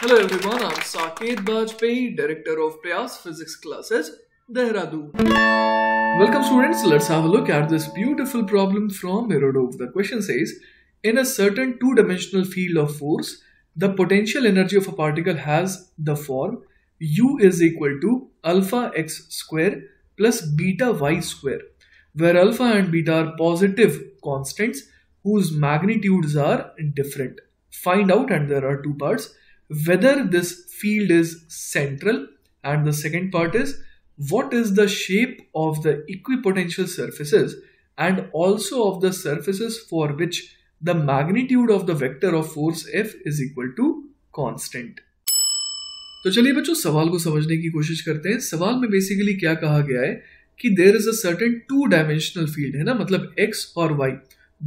Hello everyone, I'm Saket Bajpayee, Director of Prayas Physics Classes, Dehradun. Welcome students, let's have a look at this beautiful problem from Herodov. The question says, in a certain two-dimensional field of force, the potential energy of a particle has the form u is equal to alpha x square plus beta y square, where alpha and beta are positive constants whose magnitudes are different. Find out and there are two parts whether this field is central and the second part is what is the shape of the equipotential surfaces and also of the surfaces for which the magnitude of the vector of force F is equal to constant. तो चलिए बच्चों सवाल को समझने की कोशिश करते हैं सवाल में बेसिकली क्या कहा गया है कि देर इज अटन टू डायमेंशनल फील्ड है ना मतलब एक्स और वाई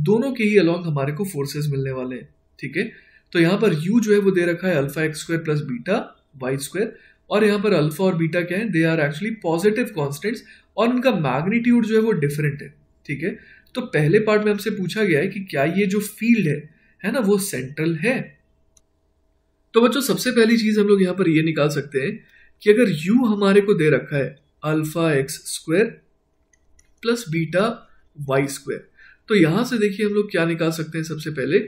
दोनों के ही अलॉन्ग हमारे को फोर्सेस मिलने वाले हैं ठीक है तो यहां पर यू जो है वो दे रखा है alpha x square plus beta y square और यहां पर अल्फा और बीटा क्या है they are actually positive constants और उनका मैग्नीट्यूड जो है वो डिफरेंट है ठीक है तो पहले पार्ट में हमसे पूछा गया है कि क्या ये जो फील्ड है है ना वो सेंट्रल है तो बच्चों सबसे पहली चीज हम लोग यहां पर ये निकाल सकते हैं कि अगर u हमारे को दे रखा है alpha x square plus beta y square तो यहां से देखिए हम लोग क्या निकाल सकते हैं सबसे पहले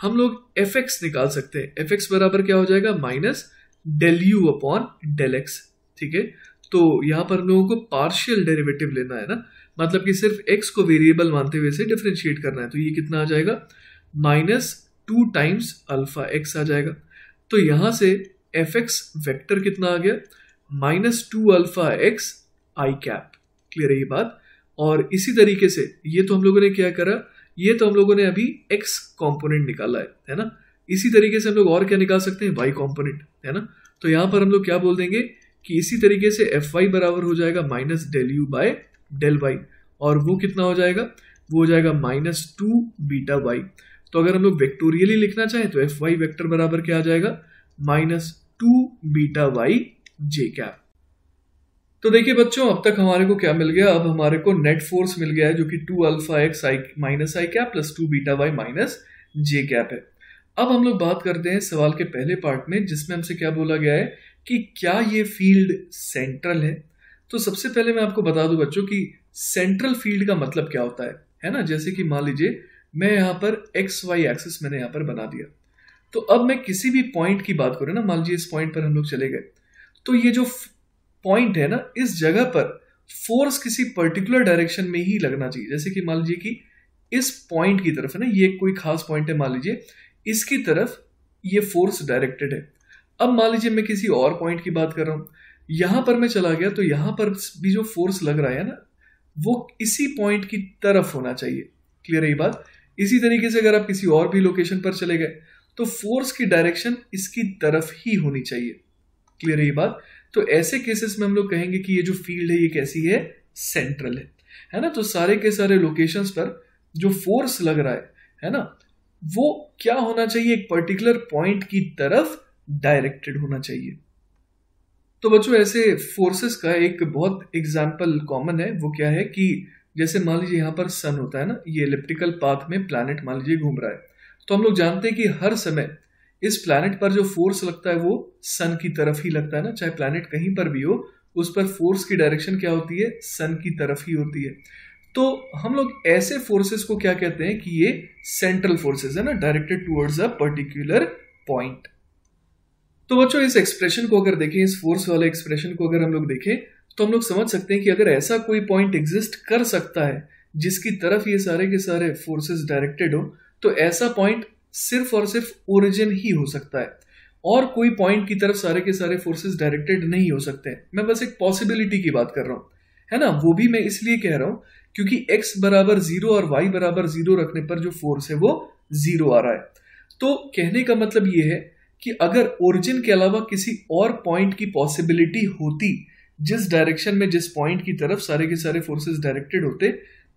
हम लोग एफ एक्स निकाल सकते हैं एफ एक्स बराबर क्या हो जाएगा minus del u upon del x ठीक है तो यहां पर हम लोगों को पार्शियल डेरिवेटिव लेना है ना मतलब कि सिर्फ एक्स को वेरिएबल मानते हुए से डिफ्रेंशिएट करना है तो ये कितना आ जाएगा minus two times alpha x आ जाएगा तो यहां से एफ एक्स वैक्टर कितना आ गया minus two alpha x i cap clear है ये बात और इसी तरीके से ये तो हम लोगों ने क्या करा ये तो हम लोगों ने अभी एक्स कॉम्पोनेंट निकाला है है ना इसी तरीके से हम लोग और क्या निकाल सकते हैं वाई कॉम्पोनेंट है ना तो यहाँ पर हम लोग क्या बोल देंगे कि इसी तरीके से एफ वाई बराबर हो जाएगा minus del u by del y और वो कितना हो जाएगा वो हो जाएगा माइनस टू बीटा वाई तो अगर हम लोग वेक्टोरियली लिखना चाहें तो एफ वाई वेक्टर बराबर क्या आ जाएगा minus two beta y j cap तो देखिए बच्चों अब तक हमारे को क्या मिल गया अब हमारे को नेट फोर्स मिल गया है जो कि two alpha x i minus i cap plus two beta y minus j cap है अब हम लोग बात करते हैं सवाल के पहले पार्ट में जिसमें हमसे क्या बोला गया है कि क्या ये फील्ड सेंट्रल है तो सबसे पहले मैं आपको बता दूं बच्चों कि सेंट्रल फील्ड का मतलब क्या होता है है ना जैसे कि मान लीजिए मैं यहाँ पर एक्स वाई एक्सिस मैंने यहाँ पर बना दिया तो अब मैं किसी भी पॉइंट की बात करूँ ना मान लीजिए इस पॉइंट पर हम लोग चले गए तो ये जो पॉइंट है ना इस जगह पर फोर्स किसी पर्टिकुलर डायरेक्शन में ही लगना चाहिए जैसे कि मान लीजिए कि इस पॉइंट की तरफ है ना ये कोई खास पॉइंट है मान लीजिए इसकी तरफ ये फोर्स डायरेक्टेड है अब मान लीजिए मैं किसी और पॉइंट की बात कर रहा हूं यहां पर मैं चला गया तो यहां पर भी जो फोर्स लग रहा है ना वो इसी पॉइंट की तरफ होना चाहिए क्लियर है ये बात इसी तरीके से अगर आप किसी और भी लोकेशन पर चले गए तो फोर्स की डायरेक्शन इसकी तरफ ही होनी चाहिए क्लियर है ये बात तो ऐसे केसेस में हम लोग कहेंगे कि ये जो फील्ड है ये कैसी है सेंट्रल है है ना तो सारे के सारे लोकेशंस पर जो फोर्स लग रहा है है ना वो क्या होना चाहिए एक पर्टिकुलर पॉइंट की तरफ डायरेक्टेड होना चाहिए तो बच्चों ऐसे फोर्सेस का एक बहुत एग्जाम्पल कॉमन है वो क्या है कि जैसे मान लीजिए यहां पर सन होता है ना ये इलेप्टिकल पाथ में प्लानिट मान लीजिए घूम रहा है तो हम लोग जानते हैं कि हर समय इस प्लानट पर जो फोर्स लगता है वो सन की तरफ ही लगता है ना चाहे प्लानट कहीं पर भी हो उस पर फोर्स की डायरेक्शन क्या होती है सन की तरफ ही होती है तो हम लोग ऐसे फोर्सेस को क्या कहते हैं कि ये सेंट्रल फोर्सेस है ना directed towards a particular point तो बच्चों इस एक्सप्रेशन को अगर देखें इस फोर्स वाले एक्सप्रेशन को अगर हम लोग देखें तो हम लोग समझ सकते हैं कि अगर ऐसा कोई पॉइंट एग्जिस्ट कर सकता है जिसकी तरफ ये सारे के सारे फोर्सेस डायरेक्टेड हो तो ऐसा पॉइंट सिर्फ और सिर्फ ओरिजिन ही हो सकता है और कोई पॉइंट की तरफ सारे के सारे फोर्सेस डायरेक्टेड नहीं हो सकते हैं मैं बस एक पॉसिबिलिटी की बात कर रहा हूँ है ना वो भी मैं इसलिए कह रहा हूँ क्योंकि x बराबर जीरो और y बराबर जीरो रखने पर जो फोर्स है वो जीरो आ रहा है तो कहने का मतलब ये है कि अगर ओरिजिन के अलावा किसी और पॉइंट की पॉसिबिलिटी होती जिस डायरेक्शन में जिस पॉइंट की तरफ सारे के सारे फोर्सेस डायरेक्टेड होते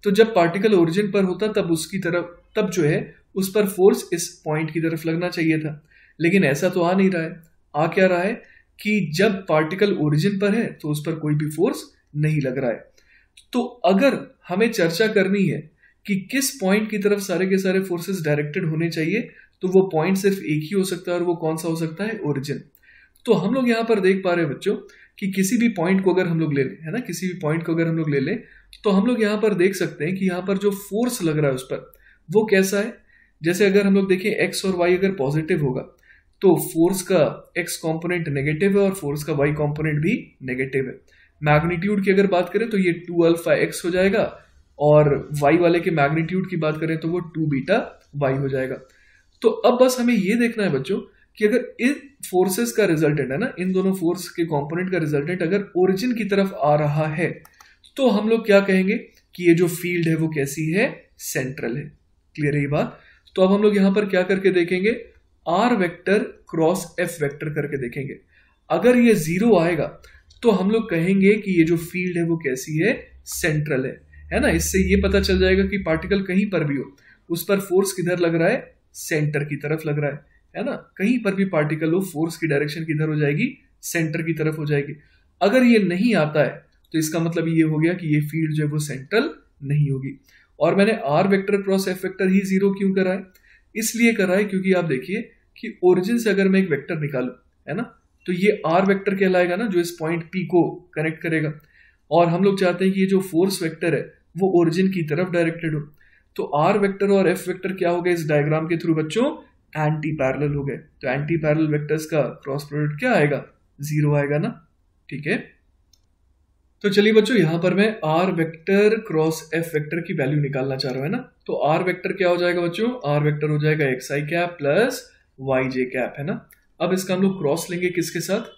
तो जब पार्टिकल ओरिजिन पर होता तब उसकी तरफ तब जो है उस पर फोर्स इस पॉइंट की तरफ लगना चाहिए था लेकिन ऐसा तो आ नहीं रहा है आ क्या रहा है कि जब पार्टिकल ओरिजिन पर है तो उस पर कोई भी फोर्स नहीं लग रहा है तो अगर हमें चर्चा करनी है कि किस पॉइंट की तरफ सारे के सारे फोर्सेस डायरेक्टेड होने चाहिए तो वो पॉइंट सिर्फ एक ही हो सकता है और वो कौन सा हो सकता है ओरिजिन तो हम लोग यहां पर देख पा रहे हैं बच्चों कि किसी भी पॉइंट को अगर हम लोग ले लें है ना किसी भी पॉइंट को अगर हम लोग ले लें तो हम लोग यहां पर देख सकते हैं कि यहाँ पर जो फोर्स लग रहा है उस पर वो कैसा है जैसे अगर हम लोग देखें एक्स और वाई अगर पॉजिटिव होगा तो फोर्स का एक्स कॉम्पोनेंट नेगेटिव है और फोर्स का वाई कॉम्पोनेंट भी नेगेटिव है मैग्नीट्यूड की अगर बात करें तो ये टू अल्फा एक्स हो जाएगा और वाई वाले के मैग्नीट्यूड की बात करें तो वो टू बीटा वाई हो जाएगा तो अब बस हमें ये देखना है बच्चों कि अगर इन फोर्सेस का रिजल्टेंट है ना इन दोनों फोर्स के कंपोनेंट का रिजल्टेंट अगर ओरिजिन की तरफ आ रहा है तो हम लोग क्या कहेंगे कि ये जो फील्ड है वो कैसी है सेंट्रल है क्लियर है ये बात तो अब हम लोग यहां पर क्या करके देखेंगे r vector cross f vector करके देखेंगे अगर ये जीरो आएगा तो हम लोग कहेंगे कि ये जो फील्ड है वो कैसी है सेंट्रल है है ना इससे ये पता चल जाएगा कि पार्टिकल कहीं पर भी हो उस पर फोर्स किधर लग रहा है सेंटर की तरफ लग रहा है है ना कहीं पर भी पार्टिकल हो फोर्स की डायरेक्शन किधर हो जाएगी सेंटर की तरफ हो जाएगी अगर ये नहीं आता है तो इसका मतलब ये हो गया कि ये फील्ड जो है वो सेंट्रल नहीं होगी और मैंने r vector cross f vector ही जीरो क्यों करा है इसलिए करा है क्योंकि आप देखिए कि ओरिजिन से अगर मैं एक वेक्टर निकालू है ना तो ये आर वेक्टर कहलाएगा ना जो इस पॉइंट पी को कनेक्ट करेगा और हम लोग चाहते हैं कि ये जो फोर्स वेक्टर है वो ओरिजिन की तरफ डायरेक्टेड हो तो आर वेक्टर और एफ वेक्टर क्या हो गया इस डायग्राम के थ्रू बच्चों एंटी पैरल हो गए तो एंटी पैरल वेक्टर्स का क्रॉस प्रोडक्ट क्या आएगा जीरो आएगा ना ठीक है तो चलिए बच्चों यहां पर मैं r vector cross f vector की वैल्यू निकालना चाह रहा हूं है ना तो आर वेक्टर क्या हो जाएगा बच्चों आर वेक्टर हो जाएगा x i cap plus y j cap है ना अब इसका हम लोग क्रॉस लेंगे किसके साथ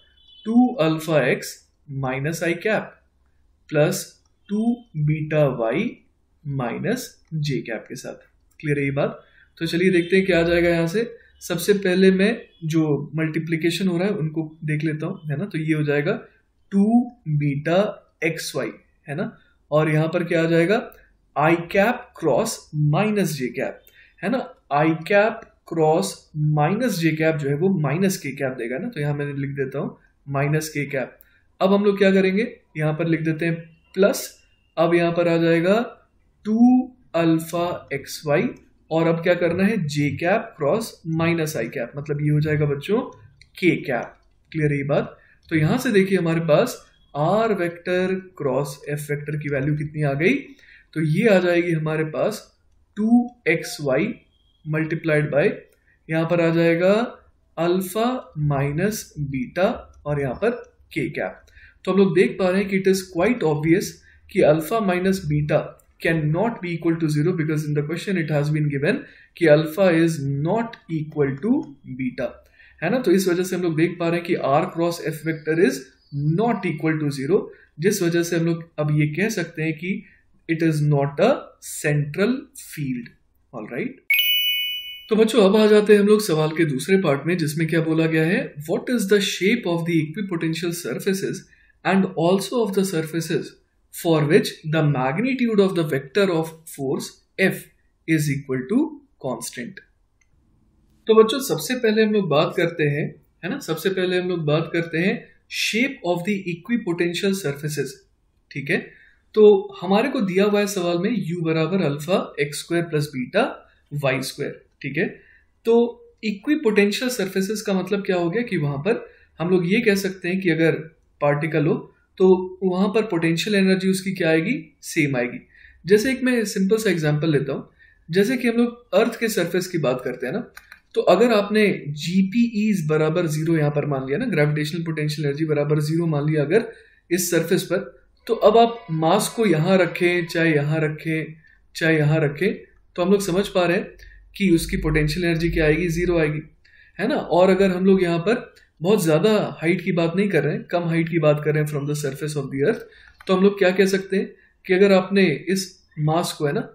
two alpha x minus i cap plus two beta y minus j cap के साथ क्लियर है ये बात तो चलिए देखते हैं क्या आ जाएगा यहां से सबसे पहले मैं जो मल्टीप्लीकेशन हो रहा है उनको देख लेता हूं है ना तो ये हो जाएगा टू बीटा एक्स वाई है ना और यहां पर क्या आ जाएगा i cap cross minus j cap है ना i cap cross minus j cap जो है वो माइनस के कैप देगा ना तो यहां मैंने लिख देता हूं माइनस के कैप अब हम लोग क्या करेंगे यहां पर लिख देते हैं प्लस अब यहां पर आ जाएगा टू अल्फा एक्स वाई और अब क्या करना है j cap cross minus i cap मतलब ये हो जाएगा बच्चों के कैप क्लियर है ये बात तो यहां से देखिए हमारे पास r vector cross f vector की वैल्यू कितनी आ गई तो ये आ जाएगी हमारे पास two x y multiplied by यहां पर आ जाएगा अल्फा माइनस बीटा और यहां पर के कैप तो हम लोग देख पा रहे हैं कि इट इज़ क्वाइट ऑब्वियस कि alpha minus beta can not be equal to zero because in the question it has been given कि alpha is not equal to beta है ना तो इस वजह से हम लोग देख पा रहे हैं कि r cross f vector is not equal to zero जिस वजह से हम लोग अब ये कह सकते हैं कि it is not a central field all right तो बच्चों अब आ जाते हैं हम लोग सवाल के दूसरे पार्ट में जिसमें क्या बोला गया है what is the shape of the equipotential surfaces and also of the surfaces for which the magnitude of the vector of force f is equal to constant तो बच्चों सबसे पहले हम लोग बात करते हैं है ना सबसे पहले हम लोग बात करते हैं shape of the equipotential surfaces ठीक है तो हमारे को दिया हुआ है सवाल में u बराबर alpha x square plus beta y square ठीक है तो इक्विपोटेंशियल सर्फेसिस का मतलब क्या हो गया कि वहां पर हम लोग ये कह सकते हैं कि अगर पार्टिकल हो तो वहां पर पोटेंशियल एनर्जी उसकी क्या आएगी सेम आएगी जैसे एक मैं सिंपल सा एग्जाम्पल लेता हूँ जैसे कि हम लोग अर्थ के सर्फेस की बात करते हैं ना तो अगर आपने जीपीईज बराबर जीरो यहां पर मान लिया ना ग्रेविटेशनल पोटेंशियल एनर्जी बराबर जीरो मान लिया अगर इस सरफेस पर तो अब आप मास को यहां रखें चाहे यहां रखें चाहे यहां रखें तो हम लोग समझ पा रहे हैं कि उसकी पोटेंशियल एनर्जी क्या आएगी जीरो आएगी है ना और अगर हम लोग यहां पर बहुत ज़्यादा हाइट की बात नहीं कर रहे हैं कम हाइट की बात कर रहे हैं from the surface of the earth तो हम लोग क्या कह सकते हैं कि अगर आपने इस मास को है ना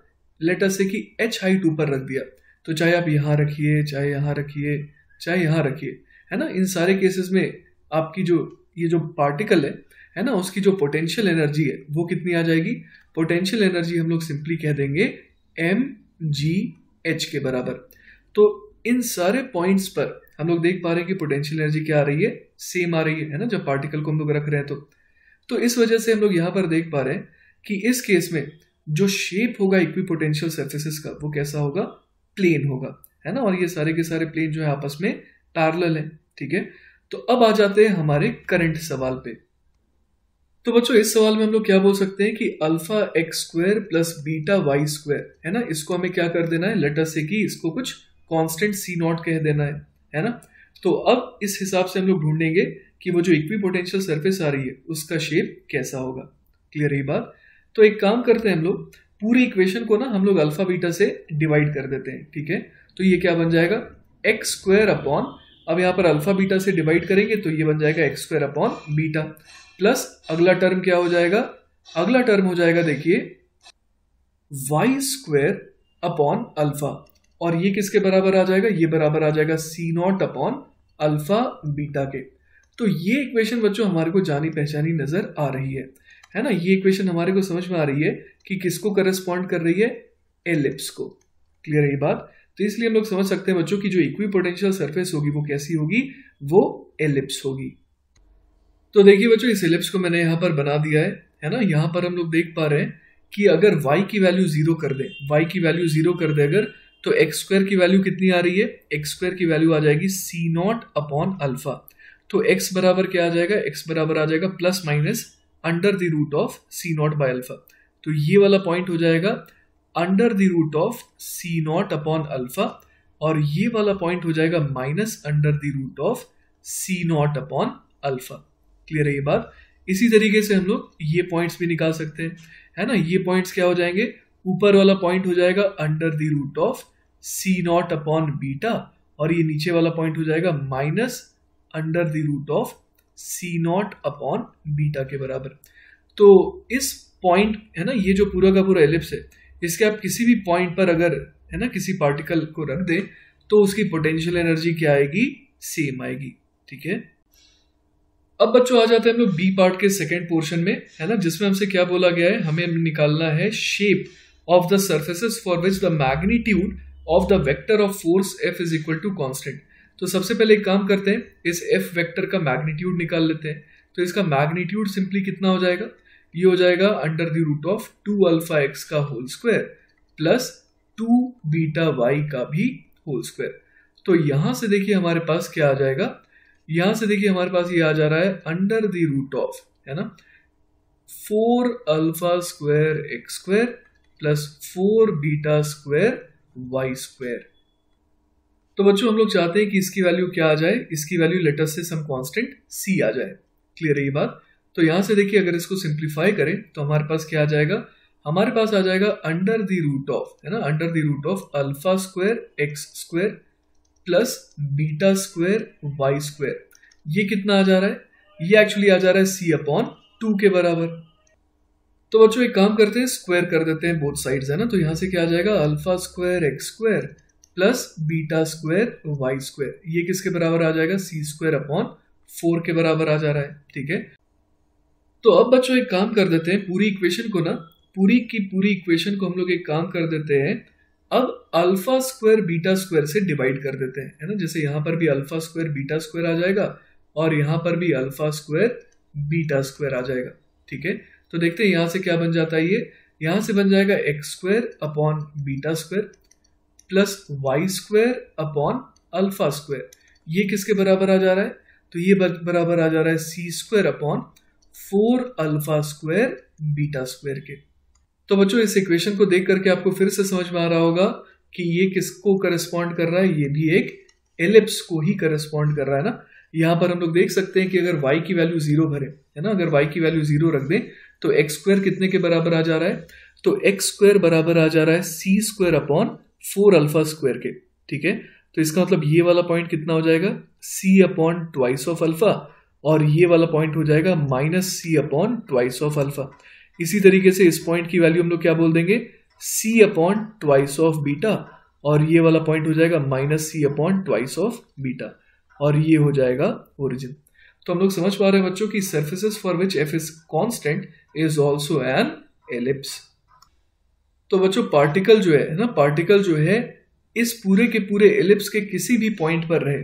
लेटर से कि एच हाइट ऊपर रख दिया तो चाहे आप यहाँ रखिए चाहे यहाँ रखिए चाहे यहाँ रखिए है ना इन सारे केसेस में आपकी जो ये जो पार्टिकल है है ना उसकी जो पोटेंशियल एनर्जी है वो कितनी आ जाएगी पोटेंशियल एनर्जी हम लोग सिंपली कह देंगे एम जी एच के बराबर तो इन सारे पॉइंट्स पर हम लोग देख पा रहे हैं कि पोटेंशियल एनर्जी क्या आ रही है सेम आ रही है है ना जब पार्टिकल को हम लोग रख रहे हैं तो तो इस वजह से हम लोग यहाँ पर देख पा रहे हैं कि इस केस में जो शेप होगा इक्वी पोटेंशियल सर्फेसिस का वो कैसा होगा प्लेन होगा है ना और ये सारे के सारे प्लेन जो है आपस में पैरल है ठीक है तो अब आ जाते हैं हमारे करंट सवाल पे तो बच्चों इस सवाल में हम लोग क्या बोल सकते हैं कि alpha x square plus beta y square है ना इसको हमें क्या कर देना है लेटर से कि इसको कुछ कांस्टेंट सी नॉट कह देना है है ना तो अब इस हिसाब से हम लोग ढूंढेंगे कि वो जो इक्वी पोटेंशियल सर्फेस आ रही है उसका शेप कैसा होगा क्लियर ही बात तो एक काम करते हैं हम लोग पूरी इक्वेशन को ना हम लोग अल्फा बीटा से डिवाइड कर देते हैं ठीक है तो ये क्या बन जाएगा एक्स स्क्वायर अपॉन अब यहाँ पर अल्फा बीटा से डिवाइड करेंगे तो ये बन जाएगा x square upon beta plus अगला टर्म क्या हो जाएगा अगला टर्म हो जाएगा देखिए वाई स्क्वायर अपॉन अल्फा और ये किसके बराबर आ जाएगा ये बराबर आ जाएगा c naught upon alpha beta के तो ये इक्वेशन बच्चों हमारे को जानी पहचानी नजर आ रही है है ना ये इक्वेशन हमारे को समझ में आ रही है कि किसको करस्पॉन्ड कर रही है एलिप्स को क्लियर है ये बात तो इसलिए हम लोग समझ सकते हैं बच्चों की जो इक्वी पोटेंशियल सर्फेस होगी वो कैसी होगी वो एलिप्स होगी तो देखिए बच्चों इस एलिप्स को मैंने यहां पर बना दिया है है ना यहाँ पर हम लोग देख पा रहे हैं कि अगर y की वैल्यू जीरो कर दे y की वैल्यू जीरो कर दे अगर तो एक्स स्क्वायर की वैल्यू कितनी आ रही है एक्स स्क्वायर की वैल्यू आ जाएगी सी नॉट अपॉन अल्फा तो एक्स बराबर क्या आ जाएगा एक्स बराबर आ जाएगा plus minus under the root of c naught by alpha तो ये वाला पॉइंट हो जाएगा under the root of c naught upon alpha और ये वाला पॉइंट हो जाएगा minus under the root of c naught upon alpha clear है ये बात इसी तरीके से हम लोग ये पॉइंट्स भी निकाल सकते हैं है ना ये पॉइंट्स क्या हो जाएंगे ऊपर वाला पॉइंट हो जाएगा under the root of c naught upon beta और ये नीचे वाला पॉइंट हो जाएगा minus under the root of c naught upon beta के बराबर तो इस पॉइंट है ना ये जो पूरा का पूरा एलिप्स है इसके आप किसी भी पॉइंट पर अगर है ना किसी पार्टिकल को रख दें तो उसकी पोटेंशियल एनर्जी क्या आएगी सेम आएगी ठीक है अब बच्चों आ जाते हैं हम लोग बी पार्ट के सेकेंड पोर्शन में है ना जिसमें हमसे क्या बोला गया है हमें निकालना है shape of the surfaces for which the magnitude of the vector of force f is equal to constant तो सबसे पहले एक काम करते हैं इस एफ वेक्टर का मैग्नीट्यूड निकाल लेते हैं तो इसका मैग्नीट्यूड सिंपली कितना हो जाएगा ये हो जाएगा under the root of two alpha x का whole square plus two beta y का भी होल स्क्वायर तो यहां से देखिए हमारे पास क्या आ जाएगा यहां से देखिए हमारे पास ये आ जा रहा है अंडर द रूट ऑफ है ना four alpha square x square plus four beta square y square तो बच्चों हम लोग चाहते हैं कि इसकी वैल्यू क्या आ जाए इसकी वैल्यू लेटर से सम कॉन्स्टेंट सी आ जाए क्लियर है ये बात तो यहां से देखिए अगर इसको सिंप्लीफाई करें तो हमारे पास क्या आ जाएगा हमारे पास आ जाएगा अंडर द रूट ऑफ है ना under the root of alpha square x square plus beta square y square ये कितना आ जा रहा है ये एक्चुअली आ जा रहा है सी अपॉन टू के बराबर तो बच्चों एक काम करते हैं स्क्वायर कर देते हैं बोथ साइड्स है ना तो यहां से क्या आ जाएगा alpha square x square plus beta square y square ये किसके बराबर आ जाएगा सी स्क्वायर अपॉन फोर के बराबर आ जा रहा है ठीक है तो अब बच्चों एक काम कर देते हैं पूरी इक्वेशन को ना पूरी की पूरी इक्वेशन को हम लोग एक काम कर देते हैं अब अल्फा स्क्वायर बीटा स्क्वायर से डिवाइड कर देते हैं है ना जैसे यहां पर भी अल्फा स्क्वायर बीटा स्क्वायर आ जाएगा और यहां पर भी अल्फा स्क्वायर बीटा स्क्वायर आ जाएगा ठीक है तो देखते हैं यहां से क्या बन जाता है ये यहां से बन जाएगा x square upon beta square plus y square upon alpha square ये किसके बराबर आ जा रहा है तो ये बराबर आ जा रहा है C square upon four alpha square beta square के तो बच्चों इस इक्वेशन को देख करके आपको फिर से समझ में आ रहा होगा कि ये किसको करस्पॉन्ड कर रहा है ये भी एक एलिप्स को ही करस्पॉन्ड कर रहा है ना यहां पर हम लोग देख सकते हैं कि अगर y की वैल्यू जीरो भरे है ना अगर y की वैल्यू जीरो रख दें तो एक्स स्क्वायर कितने के बराबर आ जा रहा है तो एक्स स्क्वायर बराबर आ जा रहा है C square upon four alpha square के ठीक है तो इसका मतलब ये वाला पॉइंट कितना हो जाएगा C upon twice of alpha और ये वाला पॉइंट हो जाएगा minus C upon twice of alpha इसी तरीके से इस पॉइंट की वैल्यू हम लोग क्या बोल देंगे C upon twice of beta और ये वाला पॉइंट हो जाएगा minus C upon twice of beta और ये हो जाएगा ओरिजिन तो हम लोग समझ पा रहे हैं बच्चों की surfaces for which F is constant is also an ellipse तो बच्चों पार्टिकल जो है ना पार्टिकल जो है इस पूरे के पूरे एलिप्स के किसी भी पॉइंट पर रहे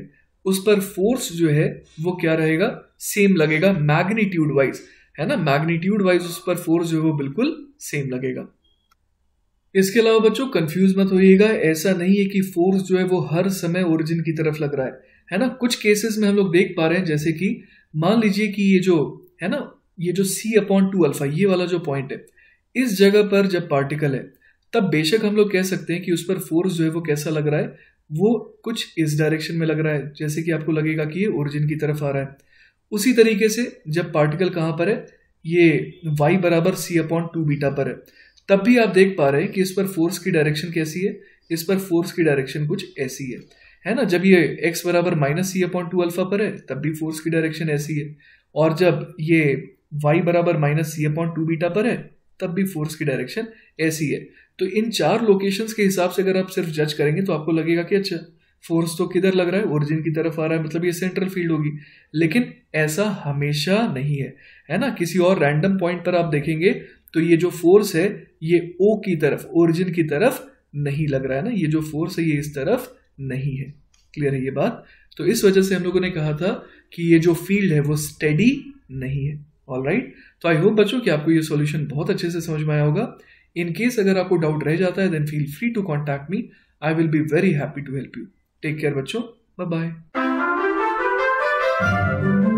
उस पर फोर्स जो है वो क्या रहेगा सेम लगेगा मैग्नीट्यूड वाइज है ना मैग्नीट्यूड वाइज उस पर फोर्स जो है वो बिल्कुल सेम लगेगा इसके अलावा बच्चों कंफ्यूज मत होइएगा ऐसा नहीं है कि फोर्स जो है वो हर समय ओरिजिन की तरफ लग रहा है है ना कुछ केसेस में हम लोग देख पा रहे हैं जैसे कि मान लीजिए कि ये जो है ना ये जो सी अपॉन टू अल्फा ये वाला जो पॉइंट है इस जगह पर जब पार्टिकल है तब बेशक हम लोग कह सकते हैं कि उस पर फोर्स जो है वो कैसा लग रहा है वो कुछ इस डायरेक्शन में लग रहा है जैसे कि आपको लगेगा कि ये ओरिजिन की तरफ आ रहा है उसी तरीके से जब पार्टिकल कहाँ पर है ये वाई बराबर सी अपॉन टू बीटा पर है तब भी आप देख पा रहे हैं कि इस पर फोर्स की डायरेक्शन कैसी है इस पर फोर्स की डायरेक्शन कुछ ऐसी है है ना जब ये एक्स बराबर minus C upon two alpha पर है तब भी फोर्स की डायरेक्शन ऐसी है और जब ये वाई बराबर minus C upon two beta पर है तब भी फोर्स की डायरेक्शन ऐसी है तो इन चार लोकेशंस के हिसाब से अगर आप सिर्फ जज करेंगे तो आपको लगेगा कि अच्छा फोर्स तो किधर लग रहा है ओरिजिन की तरफ आ रहा है मतलब ये सेंट्रल फील्ड होगी लेकिन ऐसा हमेशा नहीं है है ना किसी और रैंडम पॉइंट पर आप देखेंगे तो ये जो फोर्स है ये ओ की तरफ ओरिजिन की तरफ नहीं लग रहा है ना ये जो फोर्स है ये इस तरफ नहीं है क्लियर है ये बात तो इस वजह से हम लोगों ने कहा था कि ये जो फील्ड है वो स्टेडी नहीं है ऑल राइट तो आई होप बच्चों कि आपको ये सॉल्यूशन बहुत अच्छे से समझ में आया होगा इन केस अगर आपको डाउट रह जाता है then feel free to contact me I will be very happy to help you take care बच्चों बाय बाय